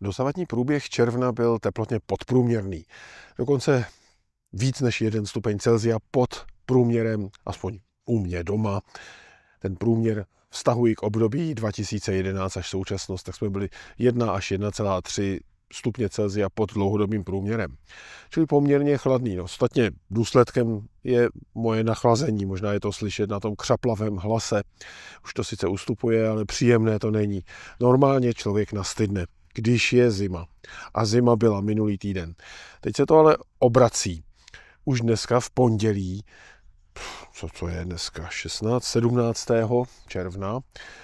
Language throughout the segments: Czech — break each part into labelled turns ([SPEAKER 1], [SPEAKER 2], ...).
[SPEAKER 1] Dosavadní průběh června byl teplotně podprůměrný. Dokonce víc než 1 stupeň Celsia pod průměrem, aspoň u mě doma. Ten průměr vztahuji k období 2011 až současnost, tak jsme byli 1 až stupně Celsia pod dlouhodobým průměrem. Čili poměrně chladný. No, ostatně důsledkem je moje nachlazení. Možná je to slyšet na tom křaplavém hlase. Už to sice ustupuje, ale příjemné to není. Normálně člověk nastydne, když je zima. A zima byla minulý týden. Teď se to ale obrací. Už dneska v pondělí co, to je dneska, 16, 17. června,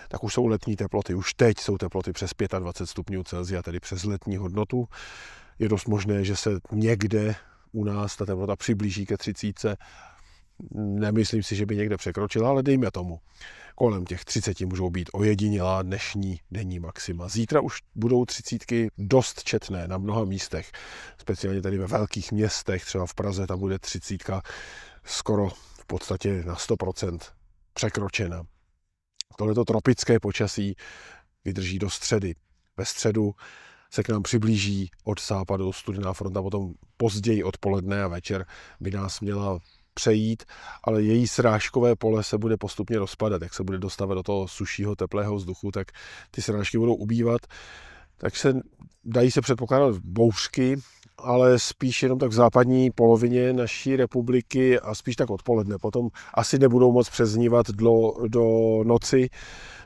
[SPEAKER 1] tak už jsou letní teploty. Už teď jsou teploty přes 25 stupňů Celsia, tedy přes letní hodnotu. Je dost možné, že se někde u nás ta teplota přiblíží ke 30. Nemyslím si, že by někde překročila, ale dejme tomu. Kolem těch 30 můžou být ojedinělá dnešní denní maxima. Zítra už budou třicítky dost četné na mnoha místech, speciálně tady ve velkých městech, třeba v Praze, tam bude třicítka skoro podstatě na 100% překročena. Tohleto tropické počasí vydrží do středy. Ve středu se k nám přiblíží od západu studená fronta, potom později odpoledne a večer by nás měla přejít, ale její srážkové pole se bude postupně rozpadat. Jak se bude dostávat do toho sušího, teplého vzduchu, tak ty srážky budou ubývat. Tak se dají se předpokládat bouřky, ale spíš jenom tak v západní polovině naší republiky a spíš tak odpoledne. Potom asi nebudou moc přeznívat dlo, do noci,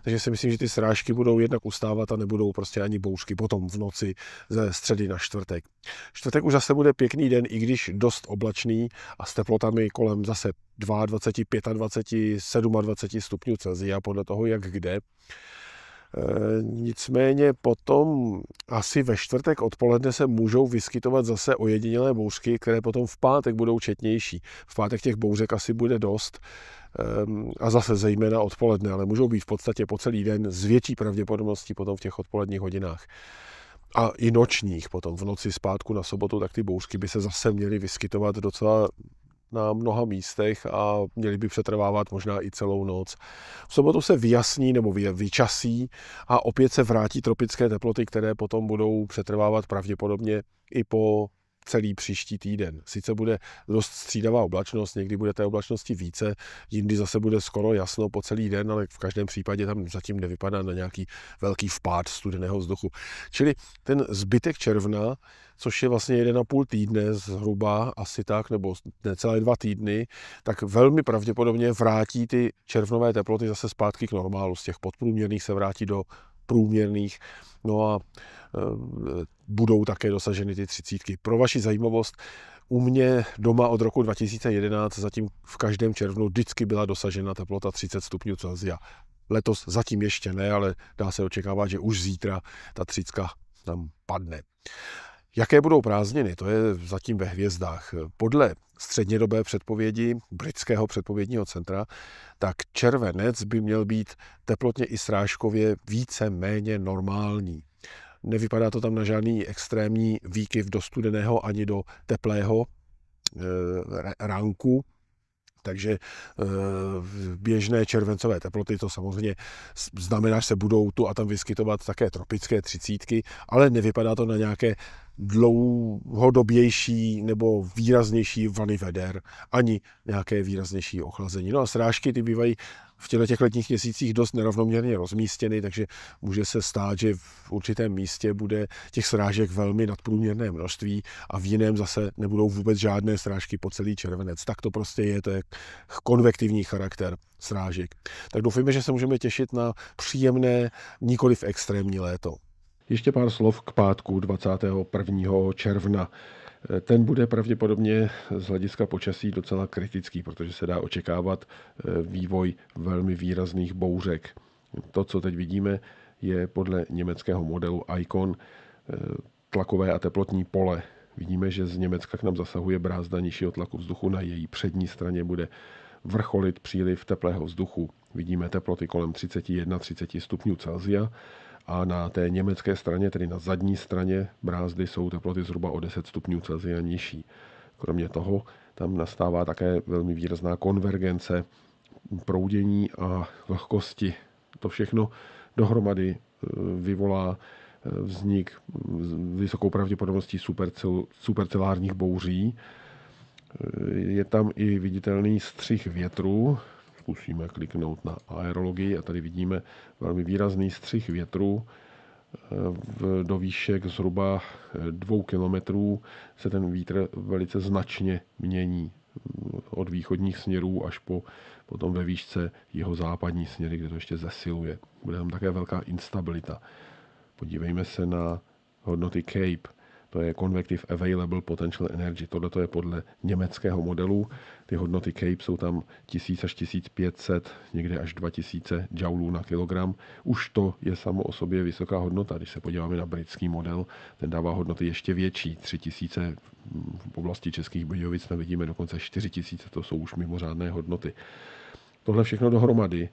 [SPEAKER 1] takže si myslím, že ty srážky budou jednak ustávat a nebudou prostě ani bouřky potom v noci ze středy na čtvrtek. Čtvrtek už zase bude pěkný den, i když dost oblačný a s teplotami kolem zase 22, 25, 27 stupňů Celsia podle toho, jak kde. Eh, nicméně potom asi ve čtvrtek odpoledne se můžou vyskytovat zase ojedinělé bouřky, které potom v pátek budou četnější. V pátek těch bouřek asi bude dost ehm, a zase zejména odpoledne, ale můžou být v podstatě po celý den s větší pravděpodobností potom v těch odpoledních hodinách. A i nočních potom, v noci zpátku na sobotu, tak ty bouřky by se zase měly vyskytovat docela na mnoha místech a měly by přetrvávat možná i celou noc. V sobotu se vyjasní nebo vyčasí a opět se vrátí tropické teploty, které potom budou přetrvávat pravděpodobně i po celý příští týden. Sice bude dost střídavá oblačnost, někdy bude té oblačnosti více, jindy zase bude skoro jasno po celý den, ale v každém případě tam zatím nevypadá na nějaký velký vpád studeného vzduchu. Čili ten zbytek června, což je vlastně 1,5 týdne zhruba, asi tak, nebo necelé dva týdny, tak velmi pravděpodobně vrátí ty červnové teploty zase zpátky k normálu. Z těch podprůměrných se vrátí do průměrných. No a eh, budou také dosaženy ty třicítky. Pro vaši zajímavost, u mě doma od roku 2011 zatím v každém červnu vždycky byla dosažena teplota 30 stupňů Celsia. Letos zatím ještě ne, ale dá se očekávat, že už zítra ta třicka tam padne. Jaké budou prázdniny, to je zatím ve hvězdách. Podle střednědobé předpovědi britského předpovědního centra, tak červenec by měl být teplotně i srážkově více méně normální. Nevypadá to tam na žádný extrémní výkyv do studeného ani do teplého e, ránku, takže e, běžné červencové teploty, to samozřejmě znamená, že se budou tu a tam vyskytovat také tropické třicítky, ale nevypadá to na nějaké dlouhodobější nebo výraznější vany veder, ani nějaké výraznější ochlazení. No a srážky ty bývají v těchto těch letních měsících dost nerovnoměrně rozmístěny, takže může se stát, že v určitém místě bude těch srážek velmi nadprůměrné množství a v jiném zase nebudou vůbec žádné srážky po celý červenec. Tak to prostě je, to je konvektivní charakter srážek. Tak doufejme, že se můžeme těšit na příjemné, nikoli v extrémní léto. Ještě pár slov k pátku 21. června. Ten bude pravděpodobně z hlediska počasí docela kritický, protože se dá očekávat eh, vývoj velmi výrazných bouřek. To, co teď vidíme, je podle německého modelu ICON eh, tlakové a teplotní pole. Vidíme, že z Německa k nám zasahuje brázda nižšího tlaku vzduchu, na její přední straně bude vrcholit příliv teplého vzduchu. Vidíme teploty kolem 31-30 stupňů Celsia a na té německé straně, tedy na zadní straně brázdy, jsou teploty zhruba o 10 stupňů Celsia nižší. Kromě toho tam nastává také velmi výrazná konvergence proudění a vlhkosti. To všechno dohromady e, vyvolá e, vznik vysokou pravděpodobností supercel, supercelárních bouří. E, je tam i viditelný střih větru, zkusíme kliknout na aerologii a tady vidíme velmi výrazný střih větru. Do výšek zhruba dvou kilometrů se ten vítr velice značně mění mm, od východních směrů až po potom ve výšce jeho západní směry, kde to ještě zesiluje. Bude tam také velká instabilita. Podívejme se na hodnoty Cape to je Convective Available Potential Energy, tohle to je podle německého modelu, ty hodnoty CAPE jsou tam 1000 až 1500, někde až 2000 joulů na kilogram, už to je samo o sobě vysoká hodnota, když se podíváme na britský model, ten dává hodnoty ještě větší, 3000 v oblasti českých Budějovic vidíme dokonce 4000, to jsou už mimořádné hodnoty. Tohle všechno dohromady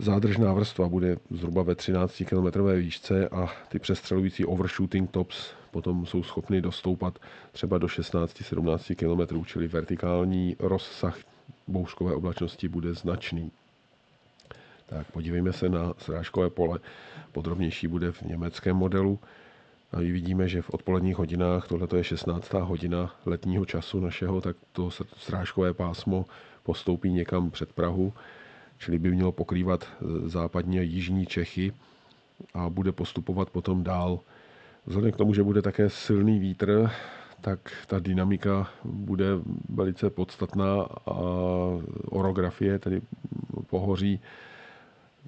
[SPEAKER 1] Zádržná vrstva bude zhruba ve 13 km výšce a ty přestřelující overshooting tops potom jsou schopny dostoupat třeba do 16-17 km, čili vertikální rozsah bouřkové oblačnosti bude značný. Tak podívejme se na srážkové pole. Podrobnější bude v německém modelu. my vidíme, že v odpoledních hodinách, tohle je 16. hodina letního času našeho, tak to srážkové pásmo postoupí někam před Prahu, čili by mělo pokrývat e, západní a jižní Čechy a bude postupovat potom dál Vzhledem k tomu, že bude také silný vítr, tak ta dynamika bude velice podstatná a orografie, tedy pohoří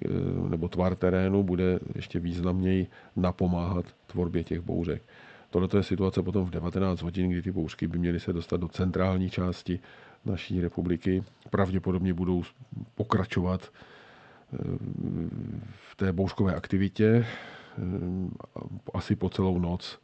[SPEAKER 1] eh, nebo tvar terénu, bude ještě významněji napomáhat tvorbě těch bouřek. Tohle je situace potom v 19 hodin, kdy ty bouřky by měly se dostat do centrální části naší republiky. Pravděpodobně budou pokračovat eh, v té bouřkové aktivitě, Eh, asi po celou noc.